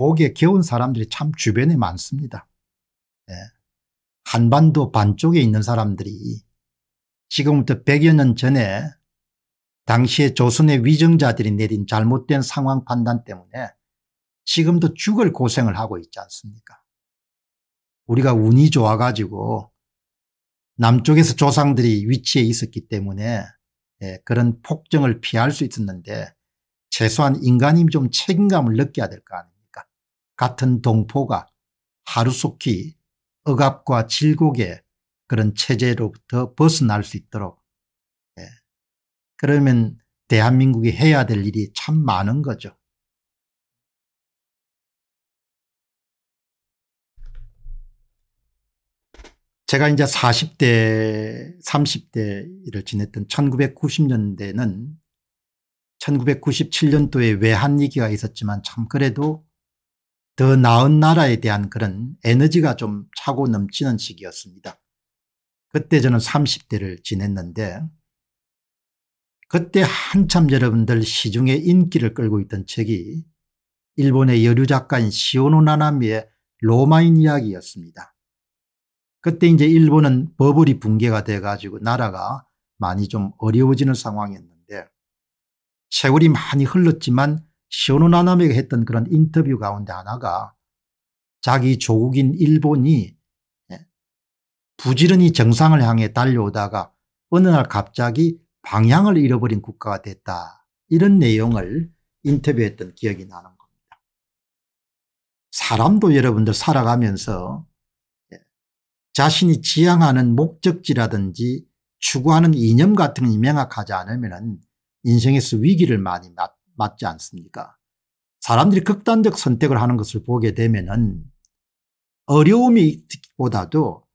보기에 겨운 사람들이 참 주변에 많습니다. 예. 한반도 반쪽에 있는 사람들이 지금부터 100여 년 전에 당시의 조선의 위정자들이 내린 잘못된 상황 판단 때문에 지금도 죽을 고생을 하고 있지 않습니까 우리가 운이 좋아가지고 남쪽에서 조상들이 위치에 있었기 때문에 예, 그런 폭정을 피할 수 있었는데 최소한 인간이 좀 책임감을 느껴야 될거 아니에요. 같은 동포가 하루속히 억압과 질곡의 그런 체제로부터 벗어날 수 있도록 예. 그러면 대한민국이 해야 될 일이 참 많은 거죠. 제가 이제 40대 30대를 지냈던 1990년대는 1997년도에 외환위기가 있었지만 참 그래도 더 나은 나라에 대한 그런 에너지가 좀 차고 넘치는 시기였습니다. 그때 저는 30대를 지냈는데 그때 한참 여러분들 시중에 인기를 끌고 있던 책이 일본의 여류 작가인 시오노 나나미의 로마인 이야기였습니다. 그때 이제 일본은 버블이 붕괴가 돼가지고 나라가 많이 좀 어려워지는 상황이었는데 세월이 많이 흘렀지만 시오노나나미가 했던 그런 인터뷰 가운데 하나가 자기 조국인 일본이 예, 부지런히 정상을 향해 달려오다가 어느 날 갑자기 방향을 잃어버린 국가가 됐다 이런 내용을 인터뷰했던 기억이 나는 겁니다. 사람도 여러분들 살아가면서 예, 자신이 지향하는 목적지라든지 추구하는 이념 같은 게 명확하지 않으면 인생에서 위기를 많이 맞, 맞지 않습니까? 사람들이 극단적 선택을 하는 것을 보게 되면은 어려움이 있 보다도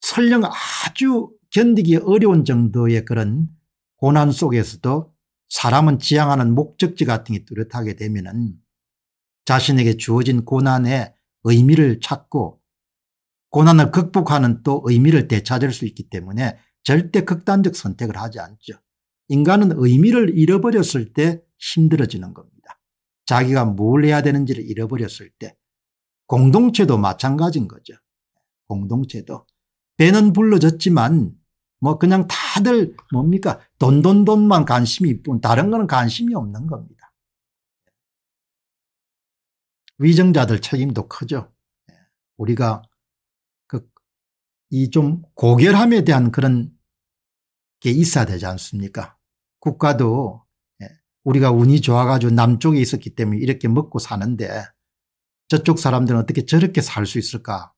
설령 아주 견디기 어려운 정도의 그런 고난 속에서도 사람은 지향하는 목적지 같은 게 뚜렷하게 되면은 자신에게 주어진 고난의 의미를 찾고 고난을 극복하는 또 의미를 되찾을 수 있기 때문에 절대 극단적 선택을 하지 않죠. 인간은 의미를 잃어버렸을 때 힘들어지는 겁니다. 자기가 뭘 해야 되는지를 잃어버렸을 때 공동체도 마찬가지인 거죠. 공동체도 배는 불러졌지만 뭐 그냥 다들 뭡니까 돈 돈돈만 관심이 있뿐 다른 거는 관심이 없는 겁니다. 위정자들 책임도 크죠. 우리가 그 이 좀 고결함에 대한 그런 게 있어야 되지 않습니까? 국가도 우리가 운이 좋아가지고 남쪽에 있었기 때문에 이렇게 먹고 사는데 저쪽 사람들은 어떻게 저렇게 살 수 있을까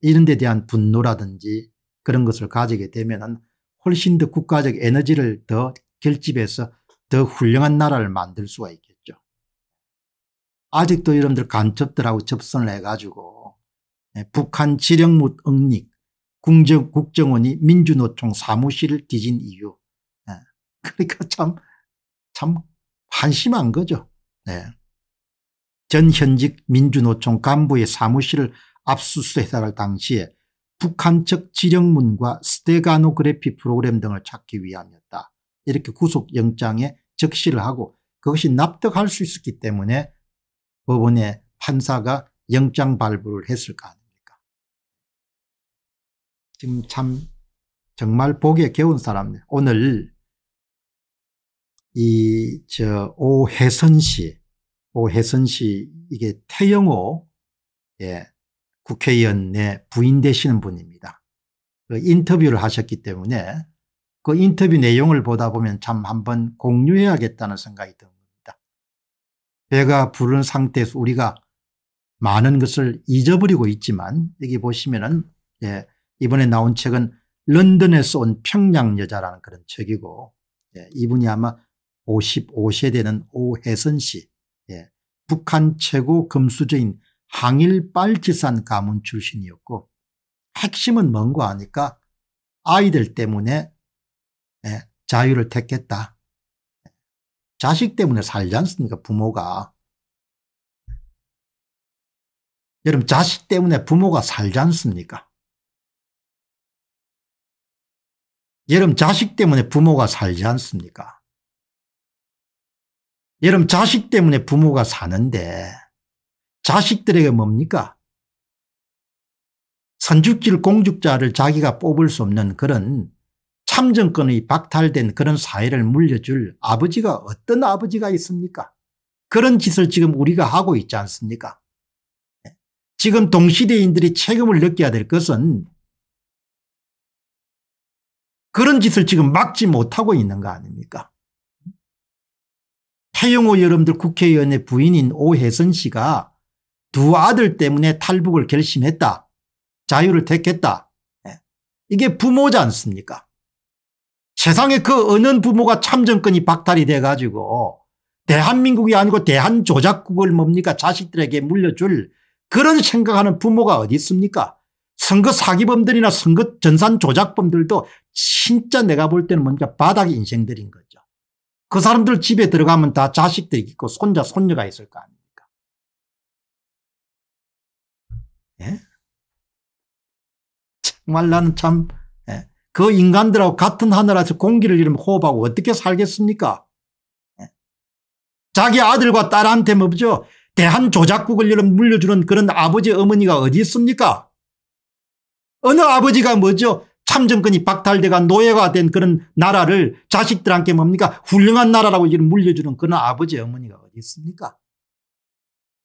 이런 데 대한 분노라든지 그런 것을 가지게 되면 훨씬 더 국가적 에너지를 더 결집해서 더 훌륭한 나라를 만들 수가 있겠죠. 아직도 여러분들 간첩들하고 접선을 해가지고 예, 북한 지령무 응립 국정, 국정원이 민주노총 사무실을 뒤진 이유 예, 그러니까 참, 참 한심한 거죠. 네. 전 현직 민주노총 간부의 사무실을 압수수색할 당시에 북한 측 지령문과 스테가노그래피 프로그램 등을 찾기 위함이었다. 이렇게 구속영장에 적시를 하고 그것이 납득할 수 있었기 때문에 법원의 판사가 영장 발부를 했을까 아닙니까 지금 참 정말 복에 개운 사람들 오늘 이, 저, 오혜선 씨, 오혜선 씨, 이게 태영호, 예, 국회의원의 부인 되시는 분입니다. 그 인터뷰를 하셨기 때문에 그 인터뷰 내용을 보다 보면 참 한번 공유해야겠다는 생각이 듭니다. 배가 부른 상태에서 우리가 많은 것을 잊어버리고 있지만 여기 보시면은 예, 이번에 나온 책은 런던에서 온 평양 여자라는 그런 책이고 예, 이분이 아마 55세 되는 오혜선 씨 예. 북한 최고 금수저인 항일빨 치산 가문 출신이었고 핵심은 뭔가 하니까 아이들 때문에 예, 자유를 택했다. 자식 때문에 살지 않습니까 부모가. 여러분 자식 때문에 부모가 살지 않습니까 여러분 자식 때문에 부모가 살지 않습니까 여러분 자식 때문에 부모가 사는데 자식들에게 뭡니까 선죽질 공죽자를 자기가 뽑을 수 없는 그런 참정권의 박탈된 그런 사회를 물려줄 아버지가 어떤 아버지가 있습니까 그런 짓을 지금 우리가 하고 있지 않습니까 지금 동시대인들이 책임을 느껴야 될 것은 그런 짓을 지금 막지 못하고 있는 거 아닙니까 태용호 여러분들 국회의원의 부인인 오혜선 씨가 두 아들 때문에 탈북을 결심했다. 자유를 택했다. 예. 이게 부모지 않습니까? 세상에 그 어느 부모가 참정권이 박탈이 돼가지고 대한민국이 아니고 대한조작국을 뭡니까 자식들에게 물려줄 그런 생각하는 부모가 어디 있습니까? 선거 사기범들이나 선거 전산 조작범들도 진짜 내가 볼 때는 뭔가 바닥 인생들인 거죠. 그 사람들 집에 들어가면 다 자식들이 있고 손자, 손녀가 있을 거 아닙니까? 예? 정말 나는 참, 예? 그 인간들하고 같은 하늘에서 공기를 잃으면 호흡하고 어떻게 살겠습니까? 예? 자기 아들과 딸한테 뭐죠? 대한조작국을 물려주는 그런 아버지 어머니가 어디 있습니까? 어느 아버지가 뭐죠? 참정권이 박탈돼가 노예가 된 그런 나라를 자식들한테 뭡니까 훌륭한 나라라고 지금 물려주는 그런 아버지 어머니가 어디 있습니까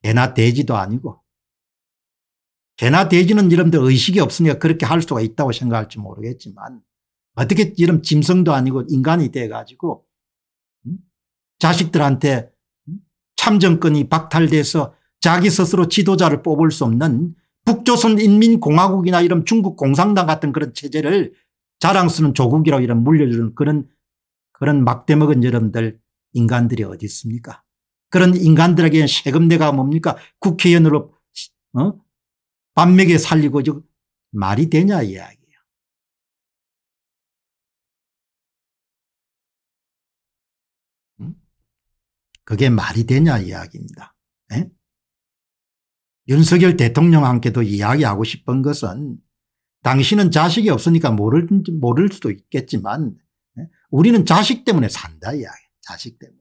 개나 돼지도 아니고 개나 돼지는 이름들 의식이 없으니까 그렇게 할 수가 있다고 생각할지 모르겠지만 어떻게 이런 짐승도 아니고 인간이 돼가지고 음? 자식들한테 참정권이 음? 박탈돼서 자기 스스로 지도자를 뽑을 수 없는 북조선인민공화국이나 이런 중국 공산당 같은 그런 체제를 자랑스러운 조국이라고 이런 물려주는 그런 그런 막대먹은 여러분들 인간들이 어디 있습니까 그런 인간들에게 세금내가 뭡니까 국회의원으로 어? 반맥에 살리고 저 말이 되냐 이야기예요. 그게 말이 되냐 이야기입니다. 에? 예? 윤석열 대통령한테도 이야기하고 싶은 것은 당신은 자식이 없으니까 모를, 모를 수도 있겠지만 예, 우리는 자식 때문에 산다 이야기 자식 때문에.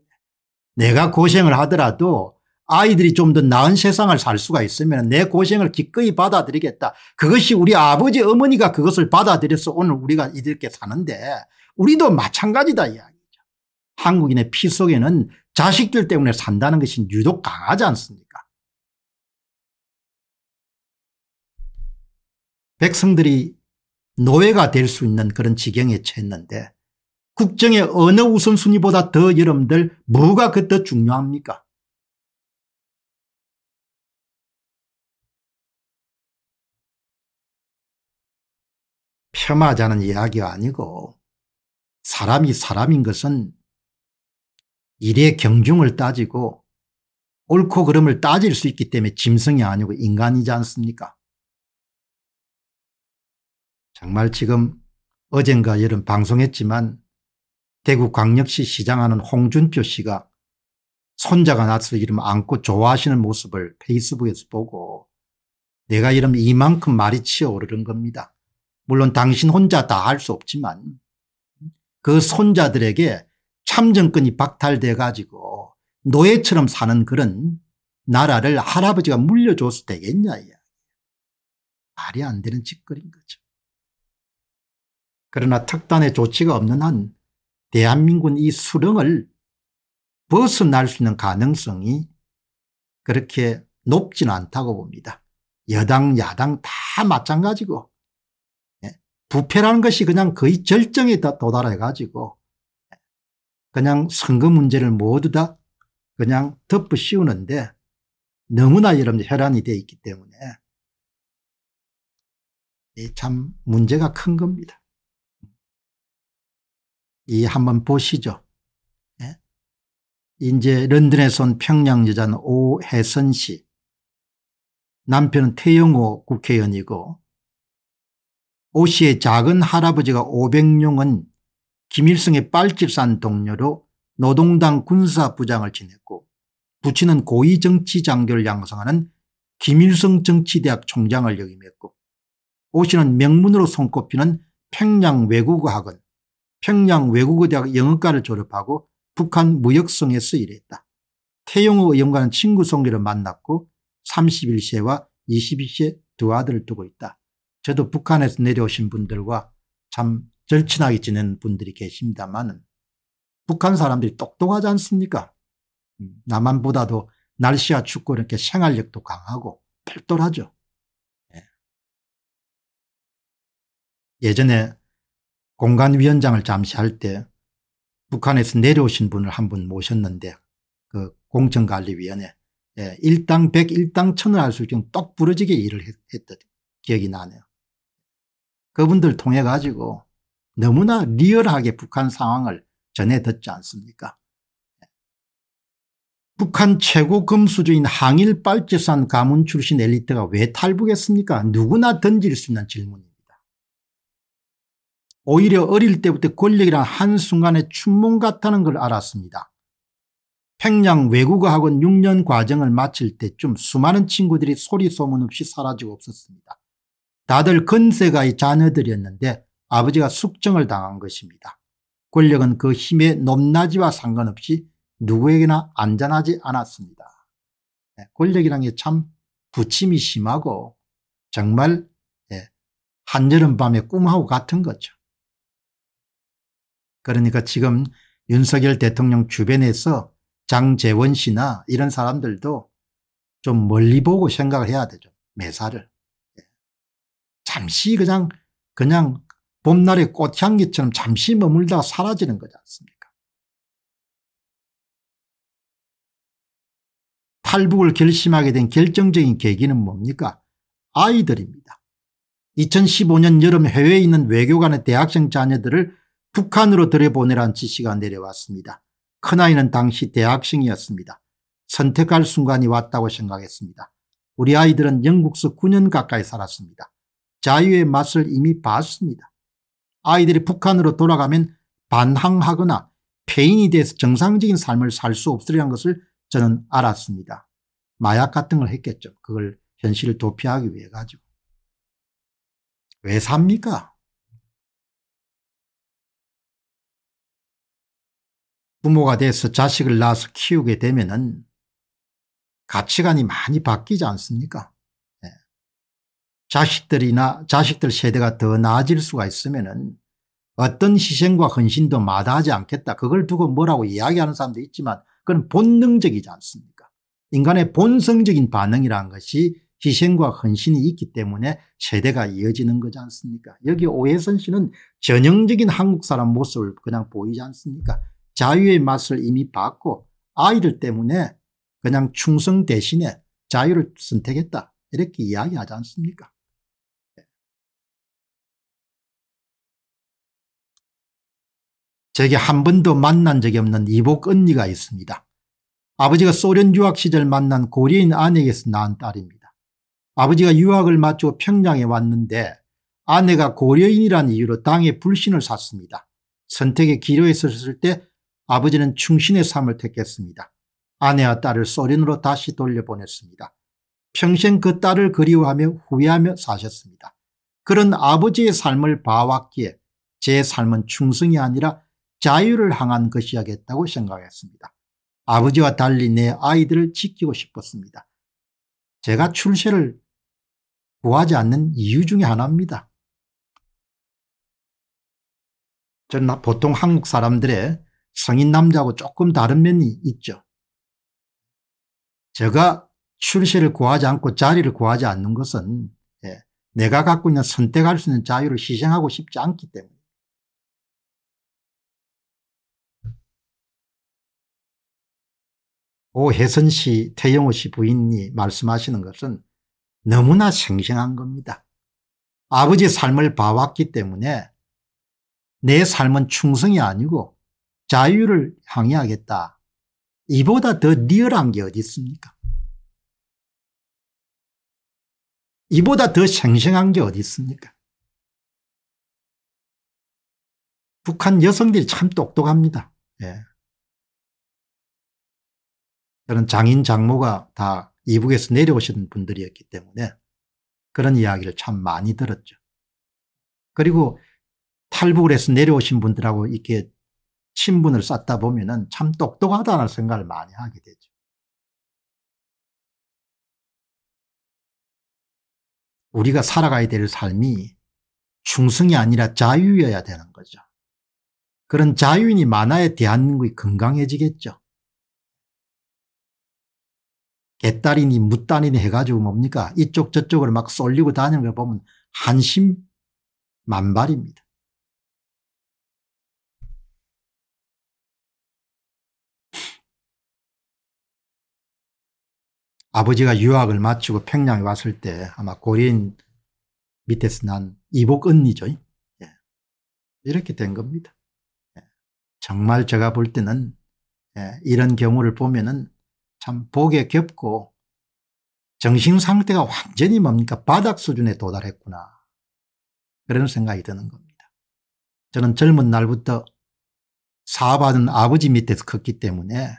내가 고생을 하더라도 아이들이 좀 더 나은 세상을 살 수가 있으면 내 고생을 기꺼이 받아들이겠다. 그것이 우리 아버지 어머니가 그것을 받아들여서 오늘 우리가 이들께 사는데 우리도 마찬가지다 이야기죠. 한국인의 피 속에는 자식들 때문에 산다는 것이 유독 강하지 않습니까 백성들이 노예가 될 수 있는 그런 지경에 처했는데 국정의 어느 우선순위보다 더 여러분들 뭐가 그 더 중요합니까? 폄하자는 이야기가 아니고 사람이 사람인 것은 일의 경중을 따지고 옳고 그름을 따질 수 있기 때문에 짐승이 아니고 인간이지 않습니까? 정말 지금 어젠가 여름 방송했지만 대구 광역시 시장하는 홍준표 씨가 손자가 낯을 이름 안고 좋아하시는 모습을 페이스북에서 보고 내가 이름 이만큼 말이 치어오르는 겁니다. 물론 당신 혼자 다 할 수 없지만 그 손자들에게 참정권이 박탈돼 가지고 노예처럼 사는 그런 나라를 할아버지가 물려줬을 때겠냐 이야 말이 안 되는 짓거리인 거죠. 그러나 특단의 조치가 없는 한 대한민국은 이 수렁을 벗어날 수 있는 가능성이 그렇게 높지는 않다고 봅니다. 여당 야당 다 마찬가지고 예, 부패라는 것이 그냥 거의 절정에 도달해 가지고 그냥 선거 문제를 모두 다 그냥 덮어 씌우는데 너무나 여러분 혈안이 돼 있기 때문에 참 문제가 큰 겁니다. 이 한번 보시죠. 예? 이제 런던에서 온 평양 여자는 오혜선 씨. 남편은 태영호 국회의원이고 오 씨의 작은 할아버지가 오백룡은 김일성의 빨집산 동료로 노동당 군사부장을 지냈고 부친은 고위정치장교를 양성하는 김일성 정치대학 총장을 역임했고 오 씨는 명문으로 손꼽히는 평양 외국어학원 평양 외국어대학 영어과를 졸업하고 북한 무역성에서 일했다. 태용호 의원과는 친구 성교를 만났고 31세와 22세 두 아들을 두고 있다. 저도 북한에서 내려오신 분들과 참 절친하게 지낸 분들이 계십니다만은 북한 사람들이 똑똑하지 않습니까? 음, 남한보다도 날씨와 춥고 이렇게 생활력도 강하고 똘똘하죠. 예. 예전에 공간위원장을 잠시 할 때 북한에서 내려오신 분을 한 분 모셨는데 그 공정관리위원회 예, 1당 백, 일당 천을 할 수 있게끔 똑 부러지게 일을 했, 했던 기억이 나네요. 그분들 통해 가지고 너무나 리얼하게 북한 상황을 전해 듣지 않습니까? 북한 최고 금수주인 항일 빨치산 가문 출신 엘리트가 왜 탈북했습니까? 누구나 던질 수 있는 질문입니다. 오히려 어릴 때부터 권력이란 한순간의 춘몽 같다는 걸 알았습니다. 평양 외국어학원 6년 과정을 마칠 때쯤 수많은 친구들이 소리 소문 없이 사라지고 없었습니다. 다들 건세가의 자녀들이었는데 아버지가 숙정을 당한 것입니다. 권력은 그 힘의 높낮이와 상관없이 누구에게나 안전하지 않았습니다. 네, 권력이란 게 참 부침이 심하고 정말 예, 한여름 밤의 꿈하고 같은 거죠. 그러니까 지금 윤석열 대통령 주변에서 장재원 씨나 이런 사람들도 좀 멀리 보고 생각을 해야 되죠. 매사를. 예. 잠시 그냥 그냥 봄날의 꽃향기처럼 잠시 머물다 사라지는 거지 않습니까 탈북을 결심하게 된 결정적인 계기는 뭡니까 아이들입니다. 2015년 여름 해외에 있는 외교관의 대학생 자녀들을 북한으로 들여보내란 지시가 내려왔습니다. 큰아이는 당시 대학생이었습니다. 선택할 순간이 왔다고 생각했습니다. 우리 아이들은 영국서 9년 가까이 살았습니다. 자유의 맛을 이미 봤습니다. 아이들이 북한으로 돌아가면 반항하거나 폐인이 돼서 정상적인 삶을 살 수 없으리란 것을 저는 알았습니다. 마약 같은 걸 했겠죠. 그걸 현실을 도피하기 위해 가지고. 왜 삽니까? 부모가 돼서 자식을 낳아서 키우게 되면은 가치관이 많이 바뀌지 않습니까? 네. 자식들이나 자식들 세대가 더 나아질 수가 있으면은 어떤 희생과 헌신도 마다하지 않겠다. 그걸 두고 뭐라고 이야기하는 사람도 있지만 그건 본능적이지 않습니까? 인간의 본성적인 반응이라는 것이 희생과 헌신이 있기 때문에 세대가 이어지는 거지 않습니까? 여기 오해선 씨는 전형적인 한국 사람 모습을 그냥 보이지 않습니까? 자유의 맛을 이미 봤고 아이들 때문에 그냥 충성 대신에 자유를 선택했다 이렇게 이야기하지 않습니까 제게 한 번도 만난 적이 없는 이복 언니가 있습니다. 아버지가 소련 유학 시절 만난 고려인 아내에게서 낳은 딸입니다. 아버지가 유학을 마치고 평양에 왔는데 아내가 고려인이라는 이유로 당에 불신을 샀습니다. 선택의 기로에 섰을 때 아버지는 충신의 삶을 택했습니다. 아내와 딸을 소련으로 다시 돌려보냈습니다. 평생 그 딸을 그리워하며 후회하며 사셨습니다. 그런 아버지의 삶을 봐왔기에 제 삶은 충성이 아니라 자유를 향한 것이야겠다고 생각했습니다. 아버지와 달리 내 아이들을 지키고 싶었습니다. 제가 출세를 구하지 않는 이유 중에 하나입니다. 저는 보통 한국 사람들의 성인 남자하고 조금 다른 면이 있죠. 제가 출시를 구하지 않고 자리를 구하지 않는 것은 예, 내가 갖고 있는 선택할 수 있는 자유를 희생하고 싶지 않기 때문에 오혜선 씨, 태영호 씨 부인이 말씀하시는 것은 너무나 생생한 겁니다. 아버지 삶을 봐왔기 때문에 내 삶은 충성이 아니고 자유를 향해하겠다 이보다 더 리얼한 게 어디 있습니까? 이보다 더 생생한 게 어디 있습니까? 북한 여성들이 참 똑똑합니다. 예. 저는 장인 장모가 다 이북에서 내려오신 분들이었기 때문에 그런 이야기를 참 많이 들었죠. 그리고 탈북을 해서 내려오신 분들하고 이렇게 친분을 쌓다 보면참 똑똑하다는 생각을 많이 하게 되죠. 우리가 살아가야 될 삶이 충성이 아니라 자유여야 되는 거죠. 그런 자유인이 많아야 대한민국이 건강해지겠죠. 개딸이니 무딸이니 해가지고 뭡니까 이쪽 저쪽을 막 쏠리고 다니는 걸 보면 한심 만발입니다. 아버지가 유학을 마치고 평양에 왔을 때 아마 고린 밑에서 난 이복 언니죠. 예. 이렇게 된 겁니다. 예. 정말 제가 볼 때는 예. 이런 경우를 보면은 참 복에 겹고 정신 상태가 완전히 뭡니까 바닥 수준에 도달했구나 그런 생각이 드는 겁니다. 저는 젊은 날부터 사업하는 아버지 밑에서 컸기 때문에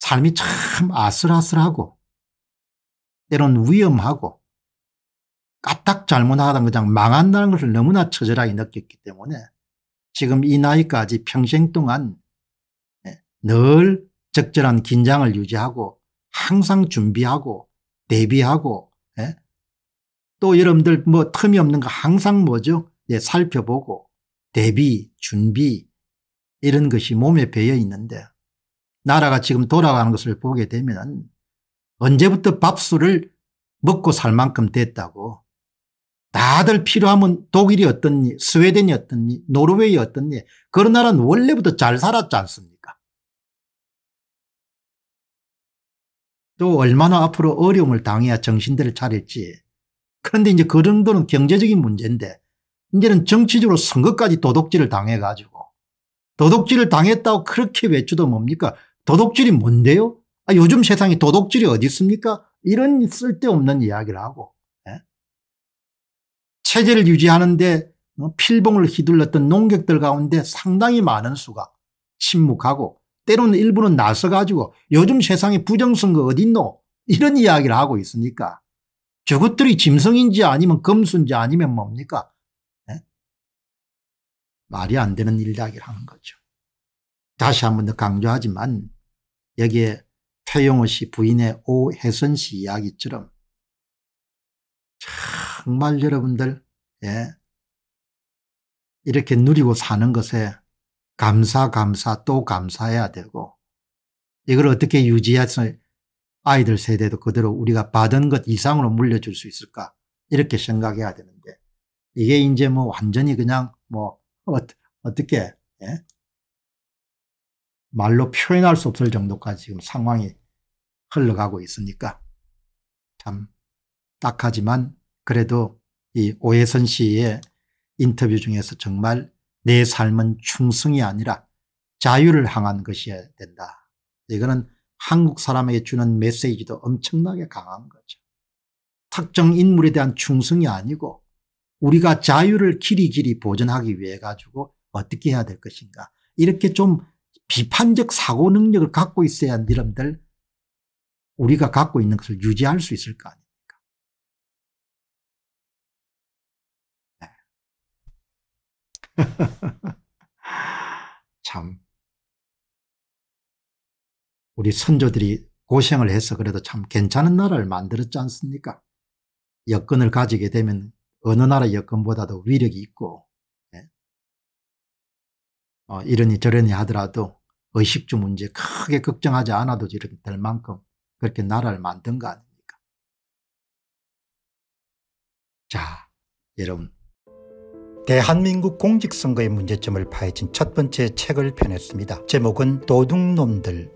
삶이 참 아슬아슬하고 때론 위험하고 까딱 잘못하다 그냥 망한다는 것을 너무나 처절하게 느꼈기 때문에 지금 이 나이까지 평생 동안 예, 늘 적절한 긴장을 유지하고 항상 준비하고 대비하고 예? 또 여러분들 뭐 틈이 없는 거 항상 뭐죠 예, 살펴보고 대비 준비 이런 것이 몸에 배어 있는데 나라가 지금 돌아가는 것을 보게 되면 언제부터 밥술을 먹고 살 만큼 됐다고. 다들 필요하면 독일이 어떻니 스웨덴이 어떻니 노르웨이 어떻니 그런 나라는 원래부터 잘 살았지 않습니까 또 얼마나 앞으로 어려움을 당해야 정신들을 차릴지 그런데 이제 그 정도는 경제적인 문제인데 이제는 정치적으로 선거까지 도둑질을 당해가지고 도둑질을 당했다고 그렇게 외쳐도 뭡니까 도둑질이 뭔데요 아, 요즘 세상에 도둑질이 어디 있습니까? 이런 쓸데없는 이야기를 하고 예? 체제를 유지하는데 어, 필봉을 휘둘렀던 농객들 가운데 상당히 많은 수가 침묵하고 때로는 일부는 나서가지고 요즘 세상에 부정선거 어딨노 이런 이야기를 하고 있으니까 저것들이 짐승인지 아니면 금수인지 아니면 뭡니까 예? 말이 안 되는 일이라를 하는 거죠. 다시 한 번 더 강조하지만 여기에 태용호 씨 부인의 오혜선 씨 이야기처럼 정말 여러분들 예. 이렇게 누리고 사는 것에 감사 감사 또 감사해야 되고 이걸 어떻게 유지해서 아이들 세대도 그대로 우리가 받은 것 이상으로 물려줄 수 있을까 이렇게 생각해야 되는데 이게 이제 뭐 완전히 그냥 뭐 어, 어떻게 예? 말로 표현할 수 없을 정도까지 지금 상황이 흘러가고 있으니까 참 딱하지만 그래도 이 오해선 씨의 인터뷰 중에서 정말 내 삶은 충성이 아니라 자유를 향한 것이어야 된다. 이거는 한국 사람에게 주는 메시지도 엄청나게 강한 거죠. 특정 인물에 대한 충성이 아니고 우리가 자유를 길이 길이 보존하기 위해 가지고 어떻게 해야 될 것인가 이렇게 좀 비판적 사고 능력을 갖고 있어야 여러분들 우리가 갖고 있는 것을 유지할 수 있을 거 아닙니까? 네. 참 우리 선조들이 고생을 해서 그래도 참 괜찮은 나라를 만들었지 않습니까? 여건을 가지게 되면 어느 나라 여건보다도 위력이 있고 예? 어, 이러니 저러니 하더라도 의식주 문제 크게 걱정하지 않아도 될 만큼 그렇게 나라를 만든 거 아닙니까? 자, 여러분. 대한민국 공직선거의 문제점을 파헤친 첫 번째 책을 펴냈습니다. 제목은 도둑놈들